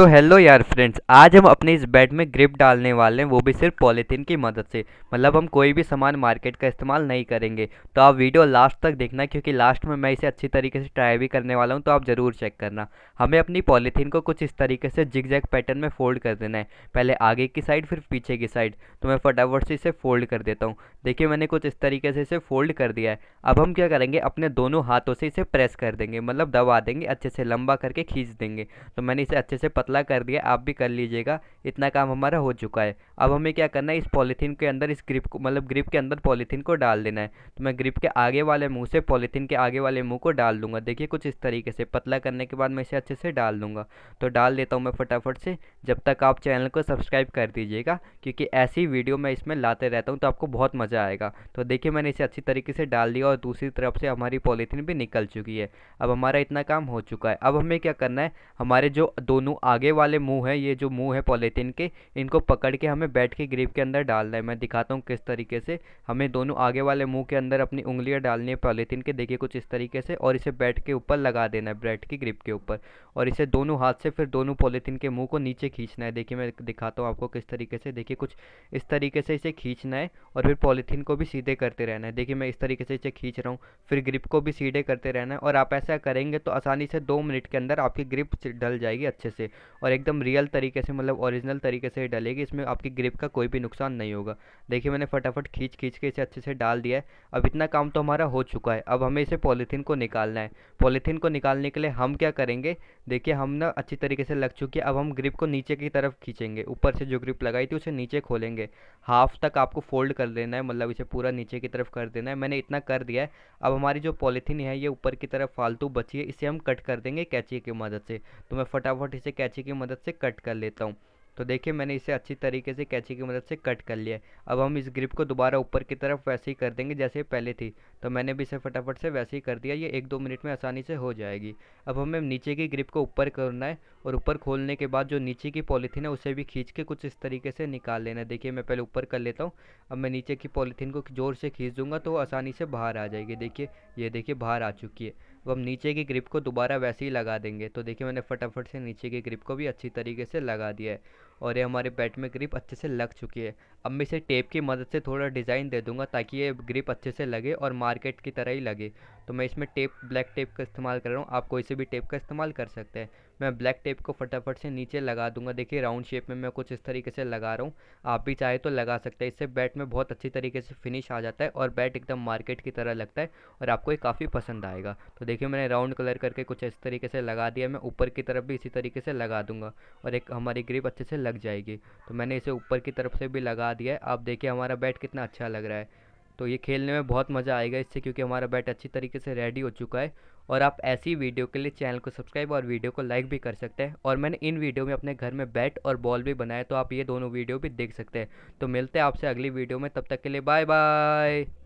तो हेलो यार फ्रेंड्स आज हम अपने इस बेड में ग्रिप डालने वाले हैं वो भी सिर्फ पॉलीथीन की मदद से मतलब हम कोई भी सामान मार्केट का इस्तेमाल नहीं करेंगे तो आप वीडियो लास्ट तक देखना क्योंकि लास्ट में मैं इसे अच्छी तरीके से ट्राई भी करने वाला हूँ तो आप ज़रूर चेक करना हमें अपनी पॉलीथीन को कुछ इस तरीके से जिग जैग पैटर्न में फोल्ड कर देना है पहले आगे की साइड फिर पीछे की साइड तो मैं फटाफट से इसे फोल्ड कर देता हूँ देखिए मैंने कुछ इस तरीके से इसे फोल्ड कर दिया है अब हम क्या करेंगे अपने दोनों हाथों से इसे प्रेस कर देंगे मतलब दबा देंगे अच्छे से लंबा करके खींच देंगे तो मैंने इसे अच्छे से पतला कर दिया आप भी कर लीजिएगा इतना काम हमारा हो चुका है अब हमें क्या करना है इस पॉलीथीन के अंदर इस ग्रिप को मतलब ग्रिप के अंदर पॉलीथीन को डाल देना है तो मैं ग्रिप के आगे वाले मुँह से पॉलीथीन के आगे वाले मुँह को डाल दूंगा देखिए कुछ इस तरीके से पतला करने के बाद मैं इसे अच्छे से डाल दूंगा तो डाल देता हूँ मैं फटाफट से जब तक आप चैनल को सब्सक्राइब कर दीजिएगा क्योंकि ऐसी वीडियो मैं इसमें लाते रहता हूँ तो आपको बहुत मज़ा आएगा तो देखिए मैंने इसे अच्छी तरीके से डाल दिया और दूसरी तरफ से हमारी पॉलीथीन भी निकल चुकी है अब हमारा इतना काम हो चुका है अब हमें क्या करना है हमारे जो दोनों आगे वाले मुंह है ये जो मुंह है पॉलीथीन के इनको पकड़ के हमें बैट के ग्रिप के अंदर डालना है मैं दिखाता हूँ किस तरीके से हमें दोनों आगे वाले मुंह के अंदर अपनी उंगलियाँ डालनी है पॉलीथीन के देखिए कुछ इस तरीके से और इसे बैट के ऊपर लगा देना है बैट की ग्रिप के ऊपर और इसे दोनों हाथ से फिर दोनों पॉलीथीन के मुँह को नीचे खींचना है देखिए मैं दिखाता हूँ आपको किस तरीके से देखिए कुछ इस तरीके से इसे खींचना है और फिर पॉलीथीन को भी सीधे करते रहना है देखिए मैं इस तरीके से इसे खींच रहा हूँ फिर ग्रिप को भी सीधे करते रहना है और आप ऐसा करेंगे तो आसानी से दो मिनट के अंदर आपकी ग्रिप डल जाएगी अच्छे से और एकदम रियल तरीके से मतलब ओरिजिनल तरीके से डलेगी इसमें आपकी ग्रिप का कोई भी नुकसान नहीं होगा देखिए मैंने फटाफट खींच खींच के इसे अच्छे से डाल दिया है अब इतना काम तो हमारा हो चुका है अब हमें इसे पॉलीथीन को निकालना है पॉलीथीन को निकालने के लिए हम क्या करेंगे देखिए हम ना अच्छी तरीके से लग चुकी है अब हम ग्रिप को नीचे की तरफ खींचेंगे ऊपर से जो ग्रिप लगाई थी उसे नीचे खोलेंगे हाफ तक आपको फोल्ड कर देना है मतलब इसे पूरा नीचे की तरफ कर देना है मैंने इतना कर दिया है अब हमारी जो पॉलीथीन है ये ऊपर की तरफ फालतू बची है इसे हम कट कर देंगे कैची की मदद से तो मैं फटाफट इसे कैच कैची की मदद से कट कर लेता हूँ तो देखिए मैंने इसे अच्छी तरीके से कैची की मदद से कट कर लिया है अब हम इस ग्रिप को दोबारा ऊपर की तरफ वैसे ही कर देंगे जैसे पहले थी तो मैंने भी इसे फटाफट से वैसे ही कर दिया ये एक दो मिनट में आसानी से हो जाएगी अब हमें नीचे की ग्रिप को ऊपर करना है और ऊपर खोलने के बाद जो नीचे की पॉलीथीन है उसे भी खींच के कुछ इस तरीके से निकाल लेना देखिए मैं पहले ऊपर कर लेता हूँ अब मैं नीचे की पॉलीथीन को ज़ोर से खींच दूँगा तो आसानी से बाहर आ जाएगी देखिए ये देखिए बाहर आ चुकी है अब हम नीचे की ग्रिप को दोबारा वैसे ही लगा देंगे तो देखिए मैंने फटाफट से नीचे की ग्रिप को भी अच्छी तरीके से लगा दिया है और ये हमारे बैट में ग्रिप अच्छे से लग चुकी है अब मैं इसे टेप की मदद से थोड़ा डिज़ाइन दे दूंगा ताकि ये ग्रिप अच्छे से लगे और मार्केट की तरह ही लगे तो मैं इसमें टेप ब्लैक टेप का इस्तेमाल कर रहा हूँ आप कोई से भी टेप का इस्तेमाल कर सकते हैं मैं ब्लैक टेप को फटाफट से नीचे लगा दूंगा देखिए राउंड शेप में मैं कुछ इस तरीके से लगा रहा हूँ आप भी चाहे तो लगा सकते हैं इससे बैट में बहुत अच्छी तरीके से फिनिश आ जाता है और बैट एकदम मार्केट की तरह लगता है और आपको ये काफ़ी पसंद आएगा तो देखिए मैंने राउंड कलर करके कुछ इस तरीके से लगा दिया मैं ऊपर की तरफ भी इसी तरीके से लगा दूंगा और एक हमारी ग्रिप अच्छे से लग जाएगी तो मैंने इसे ऊपर की तरफ से भी लगा दिया है आप देखिए हमारा बैट कितना अच्छा लग रहा है तो ये खेलने में बहुत मज़ा आएगा इससे क्योंकि हमारा बैट अच्छी तरीके से रेडी हो चुका है और आप ऐसी वीडियो के लिए चैनल को सब्सक्राइब और वीडियो को लाइक भी कर सकते हैं और मैंने इन वीडियो में अपने घर में बैट और बॉल भी बनाया तो आप ये दोनों वीडियो भी देख सकते हैं तो मिलते हैं आपसे अगली वीडियो में तब तक के लिए बाय बाय